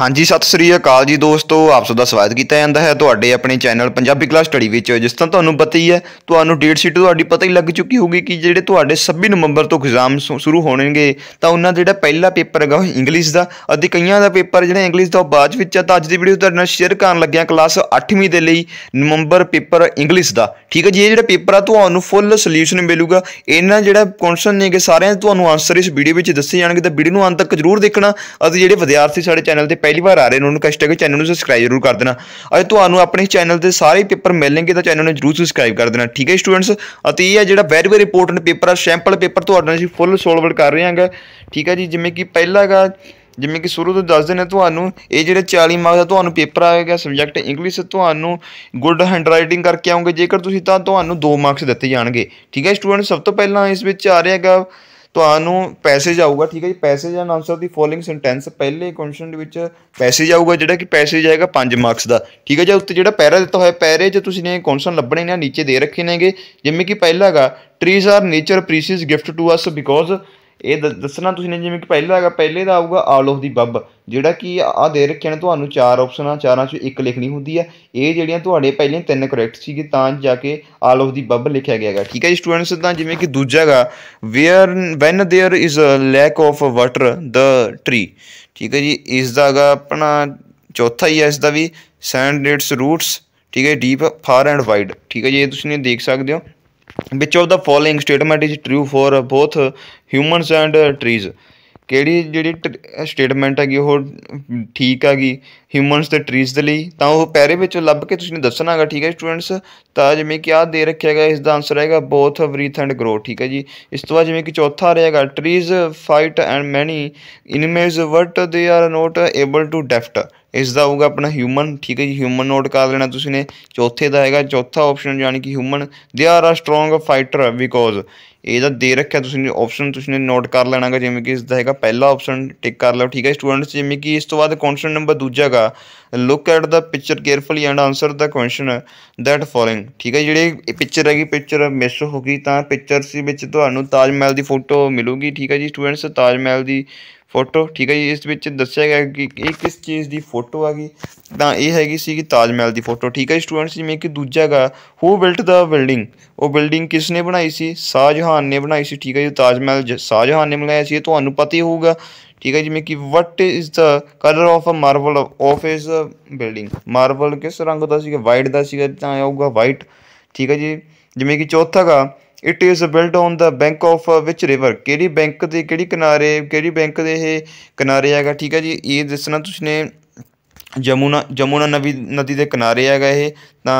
ਹਾਂਜੀ ਸਤਿ ਸ੍ਰੀ ਅਕਾਲ ਜੀ ਦੋਸਤੋ ਆਪ ਸਭ ਦਾ ਸਵਾਗਤ ਕੀਤਾ ਜਾਂਦਾ ਹੈ ਤੁਹਾਡੇ ਆਪਣੇ ਚੈਨਲ ਪੰਜਾਬੀ ਕਲਾਸ ਸਟੱਡੀ ਵਿੱਚ ਜਿਸ ਤਰ੍ਹਾਂ ਤੁਹਾਨੂੰ ਪਤਾ ਹੀ ਹੈ ਤੁਹਾਨੂੰ ਡੇਟ ਸ਼ੀਟ ਤੁਹਾਡੀ ਪਤਾ ਹੀ ਲੱਗ ਚੁੱਕੀ ਹੋਊਗੀ ਕਿ ਜਿਹੜੇ ਤੁਹਾਡੇ 26 ਨਵੰਬਰ ਤੋਂ ਐਗਜ਼ਾਮ ਸ਼ੁਰੂ ਹੋਣਗੇ ਤਾਂ ਉਹਨਾਂ ਦਾ ਜਿਹੜਾ ਪਹਿਲਾ ਪੇਪਰ ਹੈਗਾ ਉਹ ਇੰਗਲਿਸ਼ ਦਾ ਅਤੇ ਕਈਆਂ ਦਾ ਪੇਪਰ ਜਿਹੜਾ ਇੰਗਲਿਸ਼ ਦਾ ਬਾਅਦ ਵਿੱਚ ਹੈ ਤਾਂ ਅੱਜ ਦੀ ਵੀਡੀਓ ਤੁਹਾਡੇ ਨਾਲ ਸ਼ੇਅਰ ਕਰਨ ਲੱਗਿਆ ਕਲਾਸ 8ਵੀਂ ਦੇ ਲਈ ਨਵੰਬਰ ਪੇਪਰ ਇੰਗਲਿਸ਼ ਦਾ ਠੀਕ ਹੈ ਜੀ ਇਹ ਜਿਹੜਾ ਪੇਪਰ ਆ ਤੁਹਾਨੂੰ ਫੁੱਲ ਸੋਲੂਸ਼ਨ ਮਿਲੂਗਾ ਇਹਨਾਂ ਜਿਹੜਾ ਕੁਐਸਚਨ ਨੇਗੇ ਸਾਰਿਆਂ ਤੁਹਾਨੂੰ ਆਨਸਰ ਇਸ ਵੀਡੀਓ ਵਿੱਚ ਦੱਸੇ ਜਾਣਗੇ ਤਾਂ ਵੀਡੀਓ ਨੂੰ ਅੰਤ ਤੱਕ ਜ਼ਰੂਰ ਦੇਖਣਾ ਅਤੇ ਜਿਹੜੇ ਵਿਦਿਆਰਥੀ ਸਾਡੇ ਚੈਨਲ ਤੇ ਪਹਿਲੀ ਵਾਰ ਆ ਰਹੇ ਨੇ ਉਹਨਾਂ ਨੂੰ ਕਸ਼ਟ ਹੈ ਕਿ ਚੈਨਲ ਨੂੰ ਸਬਸਕ੍ਰਾਈਬ ਜ਼ਰੂਰ ਕਰ ਦੇਣਾ ਅਤੇ ਤੁਹਾਨੂੰ ਆਪਣੇ ਚੈਨਲ ਦੇ ਸਾਰੇ ਪੇਪਰ ਮਿਲਣਗੇ ਤਾਂ ਚੈਨਲ ਨੂੰ ਜ਼ਰੂਰ ਸਬਸਕ੍ਰਾਈਬ ਕਰ ਦੇਣਾ ਠੀਕ ਹੈ ਸਟੂਡੈਂਟਸ ਅਤੇ ਇਹ ਹੈ ਜਿਹੜਾ ਵੈਰੀ ਵੈਰੀ ਇੰਪੋਰਟੈਂਟ ਪੇਪਰ ਆ ਸੈਂਪਲ ਪੇਪਰ ਤੁਹਾਡਾ ਅਸੀਂ ਫੁੱਲ ਸੋਲਵਡ ਕਰ ਰਹੇ ਹਾਂਗਾ ਠੀਕ ਹੈ ਜੀ ਜਿਵੇਂ ਕਿ ਪਹਿਲਾ ਹੈਗਾ ਜਿਵੇਂ ਕਿ ਸ਼ੁਰੂ ਤੋਂ ਦੱਸ ਦਿੰਦੇ ਤੁਹਾਨੂੰ ਇਹ ਜਿਹੜੇ 40 ਮਾਰਕਸ ਦਾ ਤੁਹਾਨੂੰ ਪੇਪਰ ਆਏਗਾ ਸਬਜੈਕਟ ਇੰਗਲਿਸ਼ ਤੁਹਾਨੂੰ ਗੁੱਡ ਹੈਂਡਰਾਈਟਿੰਗ ਕਰਕੇ ਆਉਂਗੇ ਜੇਕਰ ਤੁਸੀਂ ਤਾਂ ਤੁਹਾਨੂੰ 2 ਮਾਰਕਸ ਦਿੱਤੇ ਜਾਣਗੇ ਠੀਕ ਹੈ ਸਟੂਡੈਂਟ ਸਭ ਤੋਂ ਪਹਿਲਾਂ ਇਸ ਵਿੱਚ ਆ ਰਿਹਾ ਹੈਗਾ ਤੁਹਾਨੂੰ ਪੈਸੇਜ ਆਊਗਾ ਠੀਕ ਹੈ ਜੀ passage and answer the following sentence ਪਹਿਲੇ ਕੁਐਸਚਨ ਦੇ ਵਿੱਚ ਪੈਸੇਜ ਆਊਗਾ ਜਿਹੜਾ ਕਿ ਪੈਸੇਜ ਆਏਗਾ 5 ਮਾਰਕਸ ਦਾ ਠੀਕ ਹੈ ਜੀ ਉੱਤੇ ਜਿਹੜਾ ਪੈਰਾ ਦਿੱਤਾ ਹੋਇਆ ਪੈਰੇ ਜੇ ਤੁਸੀਂ ਨੇ ਕੁਐਸਚਨ ਲੱਭਣੇ ਨੇ ਨੀਚੇ ਦੇ ਰੱਖੇ ਨੇਗੇ ਜਿਵੇਂ ਕਿ ਪਹਿਲਾਗਾ trees are nature precious gift to us because ਇਹ ਦੱਸਣਾ ਤੁਸੀਂ ਨੇ ਜਿਵੇਂ ਕਿ ਪਹਿਲਾ ਹੈਗਾ ਪਹਿਲੇ ਦਾ ਆਊਗਾ ਆਲ ਆਫ ਦੀ ਬੱਬ ਜਿਹੜਾ ਕਿ ਆ ਦੇ ਰੱਖਿਆ ਨੇ ਤੁਹਾਨੂੰ ਚਾਰ ਆਪਸ਼ਨਾਂ ਚਾਰਾਂ ਚੋਂ ਇੱਕ ਲਿਖਣੀ ਹੁੰਦੀ ਹੈ ਇਹ ਜਿਹੜੀਆਂ ਤੁਹਾਡੇ ਪਹਿਲੇ ਤਿੰਨ ਕਰੈਕਟ ਸੀਗੇ ਤਾਂ ਜਾ ਕੇ ਆਲ ਆਫ ਦੀ ਬੱਬ ਲਿਖਿਆ ਗਿਆ ਹੈਗਾ ਠੀਕ ਹੈ ਜੀ ਸਟੂਡੈਂਟਸ ਤਾਂ ਜਿਵੇਂ ਕਿ ਦੂਜਾ ਹੈਗਾ where when there is a lack of water the tree ਠੀਕ ਹੈ ਜੀ ਇਸ ਦਾ ਹੈਗਾ ਆਪਣਾ ਚੌਥਾ ਹੀ ਹੈ ਇਸ ਦਾ ਵੀ ਸੈਂਡ ਇਟਸ ਰੂਟਸ ਠੀਕ ਹੈ ਡੀਪ ਫਾਰ ਐਂਡ ਵਾਈਡ ਠੀਕ ਹੈ ਜੀ ਇਹ ਤੁਸੀਂ ਨੇ ਦੇਖ ਸਕਦੇ ਹੋ which of the following statement is true for both humans and trees ਕਿਹੜੀ ਜਿਹੜੀ ਸਟੇਟਮੈਂਟ ਹੈਗੀ ਉਹ ਠੀਕ ਹੈਗੀ ਹਿਊਮਨਸ ਤੇ ਟਰੀਜ਼ ਦੇ ਲਈ ਤਾਂ ਉਹ ਪੈਰੇ ਵਿੱਚੋਂ ਲੱਭ ਕੇ ਤੁਸੀਂ ਨੇ ਦੱਸਣਾ ਹੈਗਾ ਠੀਕ ਹੈ ਸਟੂਡੈਂਟਸ ਤਾਂ ਜਿਵੇਂ ਕਿ ਆ ਦੇ ਰੱਖਿਆ ਗਿਆ ਇਸ ਦਾ ਆਨਸਰ ਹੈਗਾ ਬੋਥ ਬਰੀਥ ਐਂਡ ਗਰੋ ਠੀਕ ਹੈ ਜੀ ਇਸ ਤੋਂ ਬਾਅਦ ਜਿਵੇਂ ਕਿ ਚੌਥਾ ਰਹੇਗਾ ਟਰੀਜ਼ ਫਾਈਟ ਐਂਡ ਮੈਨੀ inmates what they are not able to ਡੈਫਟ ਇਸ ਦਾ ਆਊਗਾ ਆਪਣਾ ਹਿਊਮਨ ਠੀਕ ਹੈ ਜੀ ਹਿਊਮਨ ਨੋਟ ਕਰ ਲੈਣਾ ਤੁਸੀਂ ਨੇ ਚੌਥੇ ਦਾ ਹੈਗਾ ਚੌਥਾ ਆਪਸ਼ਨ ਯਾਨੀ ਕਿ ਹਿਊਮਨ ਦੇ ਆਰ ਆ ਸਟਰੋਂਗ ਫਾਈਟਰ ਬਿਕੋਜ਼ ਇਹਦਾ ਦੇ ਰੱਖਿਆ ਤੁਸੀਂ ਨੇ ਆਪਸ਼ਨ ਤੁਸੀਂ ਨੇ ਨੋਟ ਕਰ ਲੈਣਾਗਾ ਜਿਵੇਂ ਕਿ ਇਸ ਦਾ ਹੈਗਾ ਪਹਿਲਾ ਆਪਸ਼ਨ ਟਿਕ ਕਰ ਲਓ ਠੀਕ ਹੈ ਸਟੂਡੈਂਟਸ ਜਿਵੇਂ ਕਿ ਇਸ ਤੋਂ ਬਾਅਦ ਕੁਐਸਚਨ ਨੰਬਰ ਦੂਜਾ ਦਾ look at the picture carefully and answer the question that following ਠੀਕ ਹੈ ਜਿਹੜੇ ਪਿਕਚਰ ਹੈਗੀ ਪਿਕਚਰ ਮਿਸ ਹੋ ਗਈ ਤਾਂ ਪਿਕਚਰ ਸੀ ਵਿੱਚ ਤੁਹਾਨੂੰ ਤਾਜ ਮਹਿਲ ਦੀ ਫੋਟੋ ਮਿਲੂਗੀ ਠੀਕ ਹੈ ਜੀ ਸਟੂਡੈਂਟਸ ਤਾਜ ਮਹਿਲ ਦੀ ਫੋਟੋ ਠੀਕ ਹੈ ਜੀ ਇਸ ਵਿੱਚ ਦੱਸਿਆ ਗਿਆ ਕਿ ਇਹ ਕਿਸ ਚੀਜ਼ ਦੀ ਫੋਟੋ ਆ ਗਈ ਤਾਂ ਇਹ ਹੈਗੀ ਸੀ ਕਿ ਤਾਜ ਮਹਿਲ ਦੀ ਫੋਟੋ ਠੀਕ ਹੈ ਸਟੂਡੈਂਟਸ ਜਿਵੇਂ ਕਿ ਦੂਜਾ ਹੈਗਾ ਹੂ ਬਿਲਟ ਦਾ ਬਿਲਡਿੰਗ ਉਹ ਬਿਲਡਿੰਗ ਕਿਸ ਨੇ ਬਣਾਈ ਸੀ ਸਾਜਹਾਨ ਨੇ ਬਣਾਈ ਸੀ ਠੀਕ ਹੈ ਜੀ ਤਾਜ ਮਹਿਲ ਸਾਜਹਾਨ ਨੇ ਬਣਾਇਆ ਸੀ ਇਹ ਤੁਹਾਨੂੰ ਪਤਾ ਹੀ ਹੋਊਗਾ ਠੀਕ ਹੈ ਜਿਵੇਂ ਕਿ what is the colour of a marble ਆਫ ਇਸ ਬਿਲਡਿੰਗ ਮਾਰਬਲ ਕਿਸ ਰੰਗ ਦਾ ਸੀਗਾ ਵਾਈਟ ਦਾ ਸੀਗਾ ਤਾਂ ਆਊਗਾ ਵਾਈਟ ਠੀਕ ਹੈ ਜੀ ਜਿਵੇਂ ਕਿ ਚੌਥਾ ਹੈਗਾ it is build on the bank of which river ਕਿਹੜੀ ਬੈਂਕ ਦੇ ਕਿਹੜੀ ਕਿਨਾਰੇ ਕਿਹੜੀ ਬੈਂਕ ਦੇ ਇਹ ਕਿਨਾਰੇ ਹੈਗਾ ਠੀਕ ਹੈ ਜੀ ਇਹ ਦੱਸਣਾ ਤੁਸੀਂ ਨੇ ਜਮੁਨਾ ਜਮੁਨਾ ਨਦੀ ਨਦੀ ਦੇ ਕਿਨਾਰੇ ਹੈਗਾ ਇਹ ਤਾਂ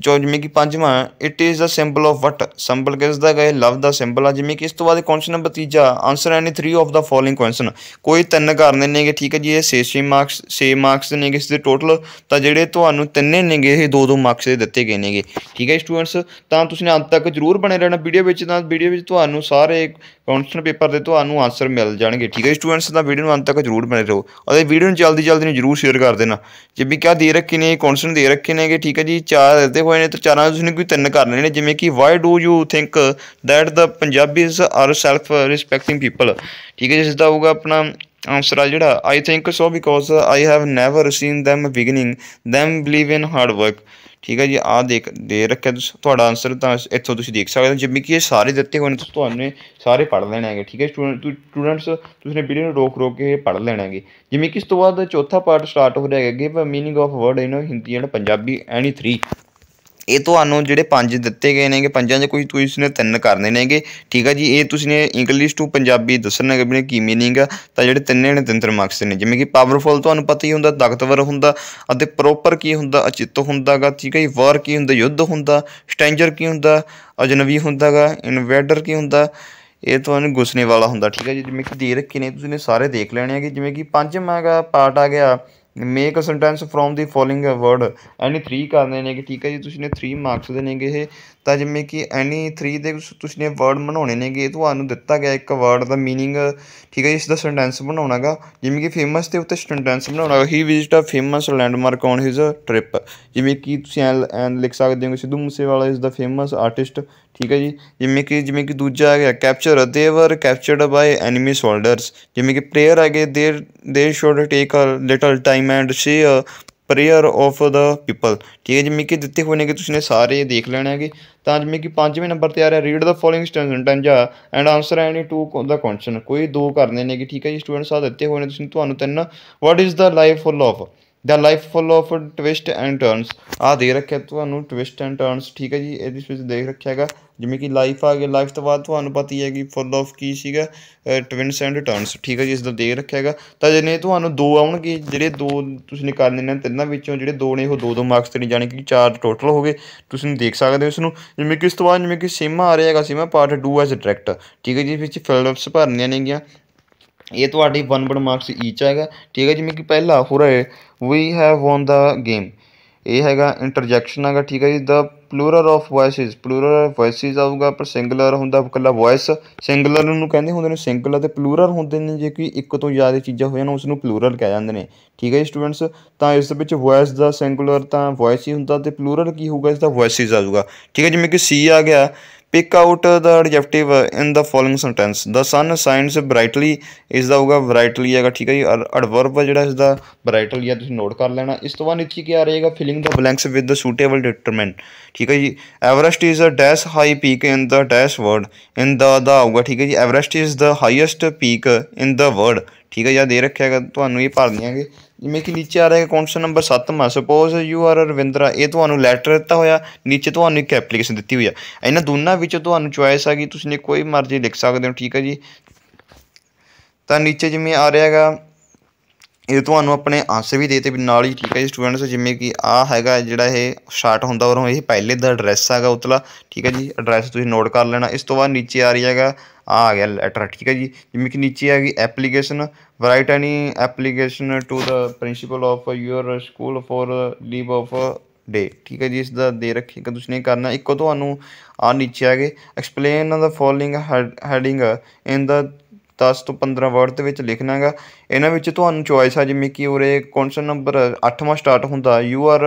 ਜੋ ਜਿਵੇਂ ਕਿ ਪੰਜਵਾਂ it is the symbol of what symbol ਕਿਸ ਦਾ ਹੈ ਲਵ ਦਾ ਸਿੰਬਲ ਆ ਜਿਵੇਂ ਕਿ ਇਸ ਤੋਂ ਬਾਅਦ ਕੁਐਸਚਨ ਨੰਬਰ ਤੀਜਾ answer any 3 of the following question ਕੋਈ ਤਿੰਨ ਕਰ ਨੇਗੇ ਠੀਕ ਹੈ ਜੀ ਇਹ 6 ਮਾਰਕਸ 6 ਮਾਰਕਸ ਦੇ ਨੇਗੇ ਇਸ ਦੇ ਟੋਟਲ ਤਾਂ ਜਿਹੜੇ ਤੁਹਾਨੂੰ ਤਿੰਨੇ ਨੇਗੇ ਇਹ ਦੋ ਦੋ ਮਾਰਕਸ ਦੇ ਦਿੱਤੇ ਗਏ ਨੇਗੇ ਠੀਕ ਹੈ ਸਟੂਡੈਂਟਸ ਤਾਂ ਤੁਸੀਂ ਅੰਤ ਤੱਕ ਜ਼ਰੂਰ ਬਣੇ ਰਹਿਣਾ ਵੀਡੀਓ ਵਿੱਚ ਤਾਂ ਵੀਡੀਓ ਵਿੱਚ ਤੁਹਾਨੂੰ ਸਾਰੇ ਕੁਐਸਚਨ ਪੇਪਰ ਦੇ ਤੁਹਾਨੂੰ ਆਨਸਰ ਮਿਲ ਜਾਣਗੇ ਠੀਕ ਹੈ ਸਟੂਡੈਂਟਸ ਤਾਂ ਵੀਡੀਓ ਨੂੰ ਅੰਤ ਤੱਕ ਜ਼ਰੂਰ ਬਣੇ ਰਹੋ ਅਤੇ ਵੀਡੀਓ ਨੂੰ ਜਲਦੀ ਜਲਦੀ ਨੂੰ ਜ਼ਰੂਰ ਸ਼ੇਅਰ ਕਰ ਦੇਣਾ ਜਿਵੇਂ ਕਿ ਆ ਦੇ ਰੱਖੇ ਨੇ ਕੁਐਸਚਨ ਦੇ ਰੱਖੇ ਨੇਗੇ ਠੀਕ ਹੈ ਜੀ ਚਾਰ ਦੇ ਹੋਏ ਨੇ ਤੇ ਚਾਰਾਂ ਤੁਸੀਂ ਨੇ ਕੋਈ ਤਿੰਨ ਕਰ ਲੈਣੇ ਨੇ ਜਿਵੇਂ ਕਿ why do you think that the Punjabis are self respecting people ਠੀਕ ਹੈ ਜਿਸ ਦਾ ਹੋਊਗਾ ਆਪਣਾ ਆਨਸਰ ਆ ਜਿਹੜਾ I think so because I have never seen them beginning them believe in hard work ਠੀਕ ਹੈ ਜੀ ਆ ਦੇਖ ਦੇ ਰੱਖਿਆ ਤੁਹਾਡਾ ਆਨਸਰ ਤਾਂ ਇੱਥੋਂ ਤੁਸੀਂ ਦੇਖ ਸਕਦੇ ਹੋ ਜਿਵੇਂ ਕਿ ਇਹ ਸਾਰੇ ਦਿੱਤੇ ਹੋਏ ਨੇ ਤੁਹਾਨੂੰ ਸਾਰੇ ਪੜ੍ਹ ਲੈਣੇ ਹੈਗੇ ਠੀਕ ਹੈ ਸਟੂਡੈਂਟਸ ਤੁਸੀਂ ਨੇ ਵੀਡੀਓ ਨੂੰ ਰੋਕ ਰੋਕ ਕੇ ਪੜ੍ਹ ਲੈਣੇ ਹੈਗੇ ਜਿਵੇਂ ਕਿ ਇਸ ਤੋਂ ਬਾਅਦ ਚੌਥਾ ਪਾਰਟ ਸਟਾਰਟ ਹੋ ਰਿਹਾ ਹੈਗਾ give a meaning of word in Hindi and Punjabi any 3 ਇਹ ਤੁਹਾਨੂੰ ਜਿਹੜੇ ਪੰਜ ਦਿੱਤੇ ਗਏ ਨੇਗੇ ਪੰਜਾਂ 'ਚ ਕੋਈ ਤੁਸੀਂ ਨੇ ਤਿੰਨ ਕਰਨੇ ਨੇਗੇ ਠੀਕ ਆ ਜੀ ਇਹ ਤੁਸੀਂ ਨੇ ਇੰਗਲਿਸ਼ ਟੂ ਪੰਜਾਬੀ ਦੱਸਣਾ ਕਿ ਵੀ ਕੀ ਮੀਨਿੰਗ ਆ ਤਾਂ ਜਿਹੜੇ ਤਿੰਨੇ ਨੇ ਤਿੰਨ ਮਾਰਕਸ ਨੇ ਜਿਵੇਂ ਕਿ ਪਾਵਰਫੁਲ ਤੁਹਾਨੂੰ ਪਤਾ ਹੀ ਹੁੰਦਾ ਤਾਕਤਵਰ ਹੁੰਦਾ ਅਤੇ ਪ੍ਰੋਪਰ ਕੀ ਹੁੰਦਾ ਅਚਿੱਤ ਹੁੰਦਾਗਾ ਠੀਕ ਹੈ ਜੀ ਵਾਰ ਕੀ ਹੁੰਦਾ ਯੁੱਧ ਹੁੰਦਾ ਸਟੈਂਜਰ ਕੀ ਹੁੰਦਾ ਅਜਨਵੀ ਹੁੰਦਾਗਾ ਇਨਵੈਡਰ ਕੀ ਹੁੰਦਾ ਇਹ ਤੁਹਾਨੂੰ ਗੁੱਸਨੇ ਵਾਲਾ ਹੁੰਦਾ ਠੀਕ ਹੈ ਜੀ ਜਿਵੇਂ ਕਿ ਦੇ ਰੱਖੇ ਨੇ ਤੁਸੀਂ ਨੇ ਸਾਰੇ ਦੇਖ ਲੈਣੇ ਆ ਕਿ ਜਿਵੇਂ ਕਿ ਪੰਜਵਾਂ ਦਾ ਪਾਰਟ ਆ ਗਿਆ make a sentence from the following word any 3 ਕਰਨੇ ਨੇਗੇ ਠੀਕ ਹੈ ਜੀ ਤੁਸੀਂ ਨੇ 3 ਮਾਰਕਸ ਦੇ ਇਹ ਤਾਂ ਜਿਵੇਂ ਕਿ ਐਨੀ 3 ਦੇ ਤੁਸੀਂ ਨੇ ਵਰਡ ਬਣਾਉਣੇ ਨੇਗੇ ਤੁਹਾਨੂੰ ਦਿੱਤਾ ਗਿਆ ਇੱਕ ਵਰਡ ਦਾ मीनिंग ਠੀਕ ਹੈ ਇਸ ਦਾ ਸੈਂਟੈਂਸ ਬਣਾਉਣਾਗਾ ਜਿਵੇਂ ਕਿ ਫੇਮਸ ਦੇ ਉੱਤੇ ਸੈਂਟੈਂਸ ਬਣਾਉਣਾ he visit a famous landmark on his trip ਜਿਵੇਂ ਕਿ ਤੁਸੀਂ ਐਨ ਲਿਖ ਸਕਦੇ ਹੋ ਸਿੱਧੂ ਮੂਸੇਵਾਲਾ ਇਸ ਦਾ ਫੇਮਸ ਆਰਟਿਸਟ ਠੀਕ ਹੈ ਜੀ ਜਿਵੇਂ ਕਿ ਜਿਵੇਂ ਕਿ ਦੂਜਾ ਆ ਗਿਆ ਕੈਪਚਰ ਦੇ ਵਰ ਕੈਪਚਰਡ ਬਾਈ ਐਨੀਮੀ ਸੋਲਡਰਸ ਜਿਵੇਂ ਕਿ ਪ੍ਰੇਅਰ ਆ ਗਏ ਦੇ they should take a little time and see prayer of the people ਠੀਕ ਹੈ ਜਿਵੇਂ ਕਿ ਦਿੱਤੇ ਹੋਏ ਨੇ ਕਿ ਤੁਸੀਂ ਨੇ ਸਾਰੇ ਦੇਖ ਲੈਣਾ ਹੈਗੇ ਤਾਂ ਜਿਵੇਂ ਕਿ ਪੰਜਵੇਂ ਨੰਬਰ ਤੇ ਆ ਰਿਹਾ read the following stanza and answer any two the question ਕੋਈ ਦੋ ਕਰਨੇ ਨੇ ਕਿ ਠੀਕ ਹੈ ਜੀ ਸਟੂਡੈਂਟਸ ਆ ਦਿੱਤੇ ਹੋਏ ਨੇ ਤੁਸੀਂ ਤੁਹਾਨੂੰ ਤਿੰਨ what is the life full of the life full of twist and turns ਆ ਦੇ ਰੱਖਿਆ ਤੁਹਾਨੂੰ ਟਵਿਸਟ ਐਂਡ ਟਰਨਸ ਠੀਕ ਹੈ ਜੀ ਇਹਦੀ ਵਿੱਚ ਦੇਖ ਰੱਖਿਆ ਹੈਗਾ ਜਿਵੇਂ ਕਿ ਲਾਈਫ ਆ ਗਿਆ ਲਾਈਫ ਤੋਂ ਬਾਅਦ ਤੁਹਾਨੂੰ ਪਤਾ ਹੀ ਹੈ ਕਿ ਫੁੱਲ ਆਫ ਕੀ ਸੀਗਾ ਟਵਿਨਸ ਐਂਡ ਟਰਨਸ ਠੀਕ ਹੈ ਜੀ ਇਸ ਦਾ ਦੇਖ ਰੱਖਿਆ ਹੈਗਾ ਤਾਂ ਜਿਹਨੇ ਤੁਹਾਨੂੰ ਦੋ ਆਉਣਗੇ ਜਿਹੜੇ ਦੋ ਤੁਸੀਂ ਨਿਕਾਲ ਲੈਣੇ ਤਿੰਨਾਂ ਵਿੱਚੋਂ ਜਿਹੜੇ ਦੋ ਨੇ ਉਹ ਦੋ ਦੋ ਮਾਰਕਸ ਤੇ ਨਹੀਂ ਜਾਣੇ ਕਿ ਚਾਰ ਟੋਟਲ ਹੋ ਗਏ ਤੁਸੀਂ ਦੇਖ ਸਕਦੇ ਹੋ ਇਸ ਨੂੰ ਜਿਵੇਂ ਕਿ ਇਸ ਤੋਂ ਬਾਅਦ ਜਿਵੇਂ ਕਿ ਸਿਮਾ ਆ ਰਿਹਾ ਹੈਗਾ ਸਿਮਾ ਪਾਰਟ 2 ਐਸ ਡਾਇਰੈਕਟ ਠੀਕ ਹੈ ਜੀ ਵਿੱਚ ਫਿਲਡਸ ਭਰਨੀਆਂ ਨੇਗੀਆਂ ਇਹ ਤੁਹਾਡੀ 1 1 ਮਾਰਕਸ ਈਚ ਹੈਗਾ ਠੀਕ ਹੈ ਜਿਵੇਂ ਕਿ ਪਹਿਲਾ hurray we have won the game ਇਹ ਹੈਗਾ ਇੰਟਰਜੈਕਸ਼ਨ ਹੈਗਾ ਠੀਕ ਹੈ ਜੀ the plural of voices plural voices ਆਊਗਾ ਪਰ ਸਿੰਗੂਲਰ ਹੁੰਦਾ ਇਕੱਲਾ ਵੌਇਸ ਸਿੰਗੂਲਰ ਨੂੰ ਕਹਿੰਦੇ ਹੁੰਦੇ ਨੇ ਸਿੰਗੂਲਰ ਤੇ ਪਲੂਰਲ ਹੁੰਦੇ ਨੇ ਜੇ ਕੋਈ ਇੱਕ ਤੋਂ ਜ਼ਿਆਦਾ ਚੀਜ਼ਾਂ ਹੋ ਜਾਣ ਉਸ ਨੂੰ ਪਲੂਰਲ ਕਹਿ ਜਾਂਦੇ ਨੇ ਠੀਕ ਹੈ ਜੀ ਸਟੂਡੈਂਟਸ ਤਾਂ ਇਸ ਦੇ ਵਿੱਚ ਵੌਇਸ ਦਾ ਸਿੰਗੂਲਰ ਤਾਂ ਵੌਇਸ ਹੀ ਹੁੰਦਾ ਤੇ ਪਲੂਰਲ ਕੀ ਹੋਊਗਾ ਇਸ ਦਾ ਵੌਇਸਿਸ ਆਊਗਾ ਠੀਕ ਹੈ ਜਿਵੇਂ ਕਿ ਸੀ ਆ ਗਿਆ pick out the objective in the following sentence the sun shines brightly इसका होगा ब्राइटली है ठीक है जी अडवर्ब है जो इसका ब्राइटली है नोट कर लेना इस तो बाद नीचे क्या आ रही है filling the blanks with the suitable determiner ठीक है जी Everest is the dash high peak in the dash world in the आऊगा ठीक है जी Everest is the highest peak in the world ਠੀਕ ਹੈ ਜਾਂ ਦੇ ਰੱਖਿਆ ਹੈਗਾ ਤੁਹਾਨੂੰ ਇਹ ਭਰ ਦਿਆਂਗੇ ਜਿਵੇਂ ਕਿ ਨੀਚੇ ਆ ਰਿਹਾ ਹੈ ਕੌਨਸਲ ਨੰਬਰ 7 ਮਾ ਸਪੋਜ਼ ਯੂ ਆਰ ਰਵਿੰਦਰਾ ਇਹ ਤੁਹਾਨੂੰ ਲੈਟਰ ਦਿੱਤਾ ਹੋਇਆ ਨੀਚੇ ਤੁਹਾਨੂੰ ਇੱਕ ਐਪਲੀਕੇਸ਼ਨ ਦਿੱਤੀ ਹੋਈ ਆ ਇਹਨਾਂ ਦੋਨਾਂ ਵਿੱਚੋਂ ਤੁਹਾਨੂੰ ਚੁਆਇਸ ਆ ਗਈ ਤੁਸੀਂ ਨੇ ਕੋਈ ਮਰਜ਼ੀ ਲਿਖ ਸਕਦੇ ਹੋ ਠੀਕ ਹੈ ਜੀ ਤਾਂ ਨੀਚੇ ਜਿਵੇਂ ਆ ਰਿਹਾ ਹੈਗਾ ਇਹ ਤੁਹਾਨੂੰ ਆਪਣੇ ਆਂਸਰ ਵੀ ਦੇਤੇ ਵੀ ਨਾਲ ਹੀ ਠੀਕ ਹੈ ਜੀ ਸਟੂਡੈਂਟਸ ਜਿਵੇਂ ਕਿ ਆ ਹੈਗਾ ਜਿਹੜਾ ਇਹ ਸ਼ਾਰਟ ਹੁੰਦਾ ਔਰ ਇਹ ਪਹਿਲੇ ਦਾ ਐਡਰੈਸ ਹੈਗਾ ਉਤਲਾ ਠੀਕ ਹੈ ਜੀ ਐਡਰੈਸ ਤੁਸੀਂ ਨੋਟ ਕਰ ਲੈਣਾ ਇਸ ਤੋਂ ਬਾਅਦ ਨੀਚੇ ਆ ਰਹੀ ਹੈਗਾ ਆ ਗਿਆ ਲੈਟਰ ਠੀਕ ਹੈ ਜੀ ਜਿਵੇਂ ਕਿ نیچے ਆ ਗਈ application write any application to the principal of your school for leave of day ਠੀਕ ਹੈ ਜੀ ਇਸ ਦਾ ਦੇ ਰੱਖੀ ਕਿ ਤੁਸੀਂ ਨੇ ਕਰਨਾ ਇੱਕੋ ਤੁਹਾਨੂੰ ਆ ਨੀਚੇ ਆ ਗਏ explain the following heading in the 10 ਤੋਂ 15 ਵਰਡ ਦੇ ਵਿੱਚ ਲਿਖਣਾਗਾ ਇਹਨਾਂ ਵਿੱਚ ਤੁਹਾਨੂੰ ਚੋਇਸ ਆ ਜਿਵੇਂ ਕਿ ਉਰੇ ਕੌਨਸਨ ਨੰਬਰ 8ਵਾਂ ਸਟਾਰਟ ਹੁੰਦਾ you are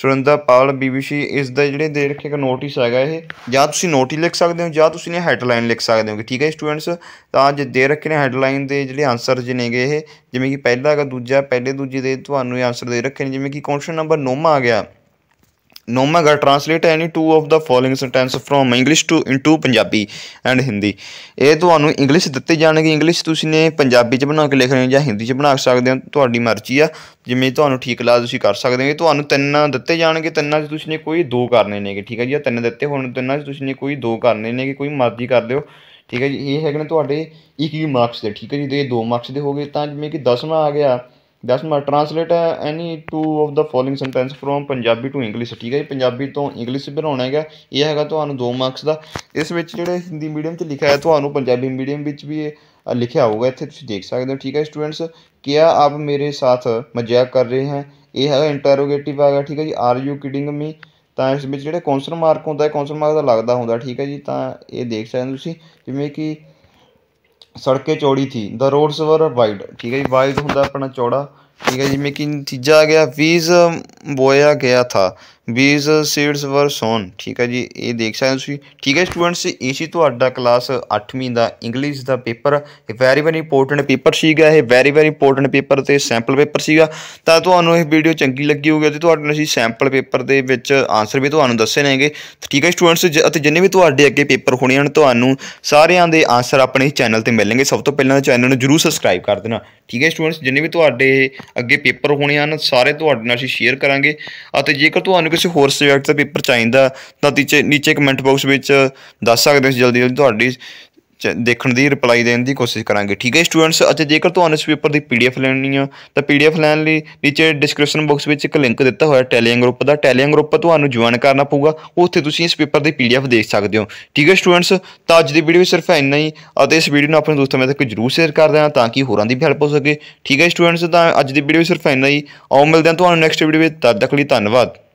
Surinder Pal BBC ਇਸ ਦਾ ਜਿਹੜੇ ਦੇ ਰੱਖੇ ਇੱਕ ਨੋਟਿਸ ਹੈਗਾ ਇਹ ਜਾਂ ਤੁਸੀਂ ਨੋਟ ਹੀ ਲਿਖ ਸਕਦੇ ਹੋ ਜਾਂ ਤੁਸੀਂ ਨੇ ਹੈਡਲਾਈਨ ਲਿਖ ਸਕਦੇ ਹੋ ਠੀਕ ਹੈ ਸਟੂਡੈਂਟਸ ਤਾਂ ਜੇ ਦੇ ਰੱਖੇ ਨੇ ਹੈਡਲਾਈਨ ਦੇ ਜਿਹੜੇ ਆਨਸਰ ਜਿਨੇਗੇ ਇਹ ਜਿਵੇਂ ਕਿ ਪਹਿਲਾ ਹੈਗਾ ਦੂਜਾ ਪਹਿਲੇ ਦੂਜੇ ਦੇ ਤੁਹਾਨੂੰ ਇਹ ਆਨਸਰ ਦੇ ਰੱਖੇ ਨੇ ਜਿਵੇਂ ਕਿ ਕੁਐਸਚਨ ਨੰਬਰ 9 ਆ ਗਿਆ ਨੋਮਾਗਾ translate any two of the following sentence from English to into Punjabi and Hindi ਇਹ ਤੁਹਾਨੂੰ ਇੰਗਲਿਸ਼ ਦਿੱਤੇ ਜਾਣਗੇ ਇੰਗਲਿਸ਼ ਤੁਸੀਂ ਨੇ ਪੰਜਾਬੀ 'ਚ ਬਣਾ ਕੇ ਲਿਖ ਰਹੇ ਹੋ ਜਾਂ ਹਿੰਦੀ 'ਚ ਬਣਾ ਸਕਦੇ ਹੋ ਤੁਹਾਡੀ ਮਰਜ਼ੀ ਆ ਜਿਵੇਂ ਤੁਹਾਨੂੰ ਠੀਕ ਲੱਗਦਾ ਤੁਸੀਂ ਕਰ ਸਕਦੇ ਹੋ ਇਹ ਤੁਹਾਨੂੰ ਤਿੰਨ ਦਿੱਤੇ ਜਾਣਗੇ ਤਿੰਨਾਂ 'ਚ ਤੁਸੀਂ ਨੇ ਕੋਈ ਦੋ ਕਰਨੇ ਨੇਗੇ ਠੀਕ ਹੈ ਜੀ ਆ ਤਿੰਨ ਦਿੱਤੇ ਹੋਣ ਤਿੰਨਾਂ 'ਚ ਤੁਸੀਂ ਨੇ ਕੋਈ ਦੋ ਕਰਨੇ ਨੇਗੇ ਕੋਈ ਮਰਜ਼ੀ ਕਰ ਦਿਓ ਠੀਕ ਹੈ ਜੀ ਇਹ ਹੈਗੇ ਨੇ ਤੁਹਾਡੇ 21 ਮਾਰਕਸ ਦੇ ਠੀਕ ਹੈ ਜੀ ਦੇ 2 ਮਾਰਕਸ ਦੇ ਹੋ ਗਏ ਤਾਂ ਜਿਵੇਂ ਕਿ 10ਵਾਂ ਆ ਗਿਆ ਦੈਟਸ ਮਾ translate any two of the following sentence from Punjabi to English ਠੀਕ ਹੈ ਜੀ ਪੰਜਾਬੀ ਤੋਂ ਇੰਗਲਿਸ਼ ਬਣਾਉਣਾ ਹੈਗਾ ਇਹ ਹੈਗਾ ਤੁਹਾਨੂੰ 2 ਮਾਰਕਸ ਦਾ ਇਸ ਵਿੱਚ ਜਿਹੜੇ ਹਿੰਦੀ ਮੀਡੀਅਮ 'ਚ ਲਿਖਿਆ ਹੈ ਤੁਹਾਨੂੰ ਪੰਜਾਬੀ ਮੀਡੀਅਮ ਵਿੱਚ ਵੀ ਇਹ ਲਿਖਿਆ ਹੋਊਗਾ ਇੱਥੇ ਤੁਸੀਂ ਦੇਖ ਸਕਦੇ ਹੋ ਠੀਕ ਹੈ ਸਟੂਡੈਂਟਸ ਕਿਆ ਆਪ ਮੇਰੇ ਸਾਥ ਮਜ਼ਾਕ ਕਰ ਰਹੇ ਹੈ ਇਹ ਹੈਗਾ ਇੰਟਰੋਗੇਟਿਵ ਹੈਗਾ ਠੀਕ ਹੈ ਜੀ ਆਰ ਯੂ ਕਿਡਿੰਗ ਮੀ ਤਾਂ ਇਸ ਵਿੱਚ ਜਿਹੜੇ ਕੌਨਸਰ ਮਾਰਕ ਹੁੰਦਾ ਹੈ ਕੌਨਸਰ ਮਾਰਕ ਦਾ ਲੱਗਦਾ ਹੁੰਦਾ ਠੀਕ ਹੈ ਜੀ ਤਾਂ ਇਹ ਦੇਖ ਸਕਦੇ ਹੋ ਤੁਸੀਂ ਜਿਵੇਂ ਕਿ ਸੜਕੇ ਚੌੜੀ ਥੀ ਦਾ ਰੋਡਸ ਵਰ ਵਾਈਡ ਠੀਕ ਹੈ ਜੀ ਵਾਈਡ ਹੁੰਦਾ ਆਪਣਾ ਚੌੜਾ ਠੀਕ ਹੈ ਜਿਵੇਂ ਕਿ ਚੀਜ਼ਾਂ ਆ ਗਿਆ ਵੀਜ਼ ਬੋਇਆ ਗਿਆ ਥਾ ਬੀਜ਼ ਸੀਡਸ ਵਰ ਸੋਨ ਠੀਕ ਹੈ ਜੀ ਇਹ ਦੇਖ ਸਕਦੇ ਤੁਸੀਂ ਠੀਕ ਹੈ ਸਟੂਡੈਂਟਸ ਇਹ ਸੀ ਤੁਹਾਡਾ ਕਲਾਸ 8ਵੀਂ ਦਾ ਇੰਗਲਿਸ਼ ਦਾ paper very very important paper ਸੀਗਾ ਇਹ ਵੈਰੀ ਵੈਰੀ ਇੰਪੋਰਟੈਂਟ ਪੇਪਰ ਤੇ ਸੈਂਪਲ ਪੇਪਰ ਸੀਗਾ ਤਾਂ ਤੁਹਾਨੂੰ ਇਹ ਵੀਡੀਓ ਚੰਗੀ ਲੱਗੀ ਹੋਊਗੀ ਤੇ ਨਾਲ ਅਸੀਂ ਸੈਂਪਲ ਪੇਪਰ ਦੇ ਵਿੱਚ ਆਨਸਰ ਵੀ ਤੁਹਾਨੂੰ ਦੱਸੇ ਨੇਗੇ ਠੀਕ ਹੈ ਸਟੂਡੈਂਟਸ ਅਤੇ ਜਿੰਨੇ ਵੀ ਤੁਹਾਡੇ ਅੱਗੇ ਪੇਪਰ ਹੋਣੇ ਹਨ ਤੁਹਾਨੂੰ ਸਾਰਿਆਂ ਦੇ ਆਨਸਰ ਆਪਣੇ ਚੈਨਲ ਤੇ ਮਿਲਣਗੇ ਸਭ ਤੋਂ ਪਹਿਲਾਂ ਚੈਨਲ ਨੂੰ ਜਰੂਰ ਸਬਸਕ੍ਰਾਈਬ ਕਰ ਦੇਣਾ ਠੀਕ ਹੈ ਸਟੂਡੈਂਟਸ ਜਿੰਨੇ ਵੀ ਤੁਹਾਡੇ ਅੱਗੇ ਪੇਪਰ ਹੋਣੇ ਹਨ ਸਾਰੇ ਤੁਹਾਡੇ ਨਾਲ ਅਸੀਂ ਸ਼ੇਅਰ ਕਰਾਂਗੇ ਅਤੇ ਜੇਕਰ ਤੁਹਾਨੂੰ ਕਿਸੇ ਹੋਰ ਸਬਜੈਕਟ ਦਾ ਪੇਪਰ ਚਾਹੀਦਾ ਤਾਂ ਨੀਚੇ ਨੀਚੇ ਕਮੈਂਟ ਬਾਕਸ ਵਿੱਚ ਦੱਸ ਸਕਦੇ ਹੋ ਜਲਦੀ ਜਲਦੀ ਤੁਹਾਡੀ ਦੇਖਣ ਦੀ ਰਿਪਲਾਈ ਦੇਣ ਦੀ ਕੋਸ਼ਿਸ਼ ਕਰਾਂਗੇ ਠੀਕ ਹੈ ਸਟੂਡੈਂਟਸ ਅਤੇ ਜੇਕਰ ਤੁਹਾਨੂੰ ਇਸ ਪੇਪਰ ਦੀ ਪੀਡੀਐਫ ਲੈਣੀ ਆ ਤਾਂ ਪੀਡੀਐਫ ਲੈਣ ਲਈ ਨੀਚੇ ਡਿਸਕ੍ਰਿਪਸ਼ਨ ਬਾਕਸ ਵਿੱਚ ਇੱਕ ਲਿੰਕ ਦਿੱਤਾ ਹੋਇਆ ਟੈਲੀਗ੍ਰਾਮ ਗਰੁੱਪ ਦਾ ਟੈਲੀਗ੍ਰਾਮ ਗਰੁੱਪ ਤੁਹਾਨੂੰ ਜੁਆਇਨ ਕਰਨਾ ਪਊਗਾ ਉੱਥੇ ਤੁਸੀਂ ਇਸ ਪੇਪਰ ਦੀ ਪੀਡੀਐਫ ਦੇਖ ਸਕਦੇ ਹੋ ਠੀਕ ਹੈ ਸਟੂਡੈਂਟਸ ਤਾਂ ਅੱਜ ਦੀ ਵੀਡੀਓ ਸਿਰਫ ਇੰਨਾ ਹੀ ਅਤੇ ਇਸ ਵੀਡੀਓ ਨੂੰ ਆਪਣੇ ਦੋਸਤਾਂ ਵਿੱਚ ਜਰੂਰ ਸ਼ੇਅਰ ਕਰ ਦੇਣਾ ਤਾਂ ਕਿ ਹੋਰਾਂ ਦੀ ਵੀ ਹੈਲਪ ਹੋ ਸਕੇ ਠੀਕ ਹੈ ਸਟੂਡੈਂਟਸ ਤਾਂ ਅੱਜ ਦੀ ਵੀਡੀਓ ਸਿਰਫ ਇੰਨਾ ਹੀ ਆਓ ਮਿਲਦੇ ਹਾਂ ਤੁਹਾਨੂੰ ਨੈਕਸਟ ਵੀਡੀਓ ਵਿੱਚ ਤਦ ਤੱਕ ਲਈ ਧੰਨਵਾਦ